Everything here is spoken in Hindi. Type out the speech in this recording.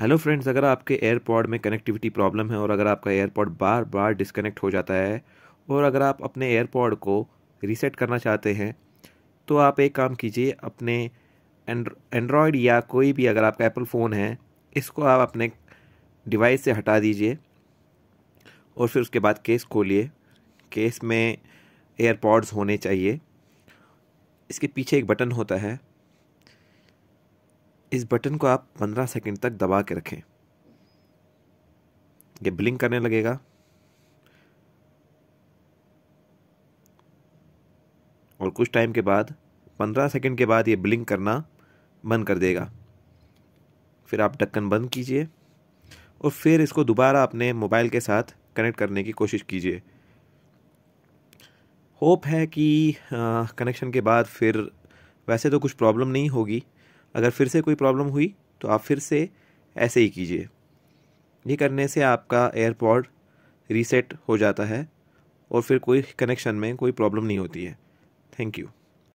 हेलो फ्रेंड्स अगर आपके एयरपॉड में कनेक्टिविटी प्रॉब्लम है और अगर आपका एयरपॉड बार बार डिसकनेक्ट हो जाता है और अगर आप अपने एयरपॉड को रीसेट करना चाहते हैं तो आप एक काम कीजिए अपने एंड्रॉयड या कोई भी अगर आपका एप्पल फ़ोन है इसको आप अपने डिवाइस से हटा दीजिए और फिर उसके बाद केस खोलिए केस में एयरपॉड्स होने चाहिए इसके पीछे एक बटन होता है इस बटन को आप 15 सेकंड तक दबा के रखें ये ब्लिंक करने लगेगा और कुछ टाइम के बाद 15 सेकंड के बाद ये ब्लिंक करना बंद कर देगा फिर आप ढक्कन बंद कीजिए और फिर इसको दोबारा अपने मोबाइल के साथ कनेक्ट करने की कोशिश कीजिए होप है कि कनेक्शन के बाद फिर वैसे तो कुछ प्रॉब्लम नहीं होगी अगर फिर से कोई प्रॉब्लम हुई तो आप फिर से ऐसे ही कीजिए ये करने से आपका एयरपॉड रीसेट हो जाता है और फिर कोई कनेक्शन में कोई प्रॉब्लम नहीं होती है थैंक यू